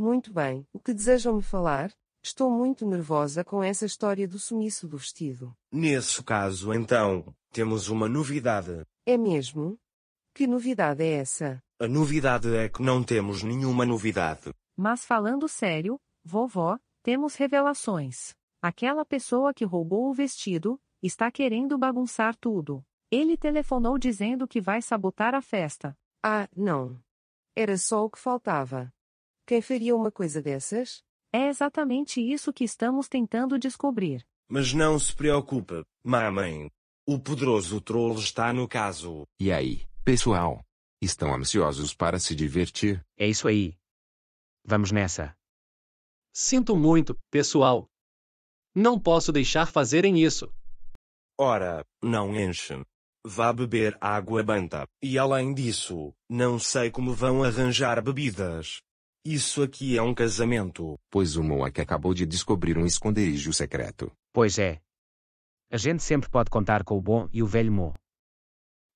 Muito bem, o que desejam me falar? Estou muito nervosa com essa história do sumiço do vestido. Nesse caso, então, temos uma novidade. É mesmo? Que novidade é essa? A novidade é que não temos nenhuma novidade. Mas falando sério, vovó, temos revelações. Aquela pessoa que roubou o vestido está querendo bagunçar tudo. Ele telefonou dizendo que vai sabotar a festa. Ah, não. Era só o que faltava. Quem faria uma coisa dessas? É exatamente isso que estamos tentando descobrir. Mas não se preocupe, mamãe. O poderoso troll está no caso. E aí, pessoal? Estão ansiosos para se divertir? É isso aí. Vamos nessa. Sinto muito, pessoal. Não posso deixar fazerem isso. Ora, não enche. Vá beber água banta. E além disso, não sei como vão arranjar bebidas. Isso aqui é um casamento. Pois o que acabou de descobrir um esconderijo secreto. Pois é. A gente sempre pode contar com o bom e o velho Mo.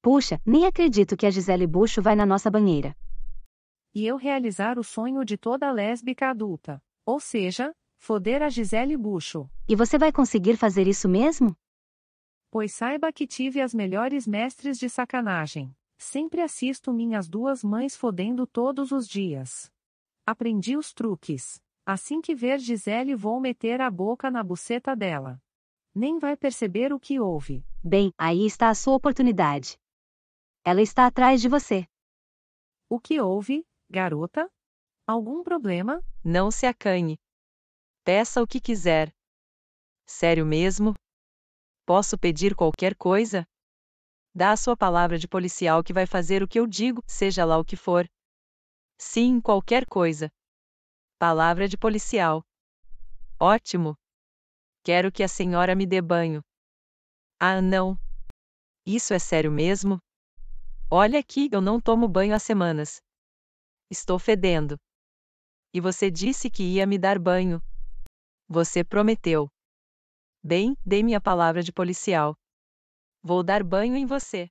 Puxa, nem acredito que a Gisele Bucho vai na nossa banheira. E eu realizar o sonho de toda lésbica adulta. Ou seja, foder a Gisele Bucho. E você vai conseguir fazer isso mesmo? Pois saiba que tive as melhores mestres de sacanagem. Sempre assisto minhas duas mães fodendo todos os dias. Aprendi os truques. Assim que ver Gisele vou meter a boca na buceta dela. Nem vai perceber o que houve. Bem, aí está a sua oportunidade. Ela está atrás de você. O que houve, garota? Algum problema? Não se acanhe. Peça o que quiser. Sério mesmo? Posso pedir qualquer coisa? Dá a sua palavra de policial que vai fazer o que eu digo, seja lá o que for. Sim, qualquer coisa. Palavra de policial. Ótimo. Quero que a senhora me dê banho. Ah, não. Isso é sério mesmo? Olha aqui, eu não tomo banho há semanas. Estou fedendo. E você disse que ia me dar banho. Você prometeu. Bem, dei minha palavra de policial. Vou dar banho em você.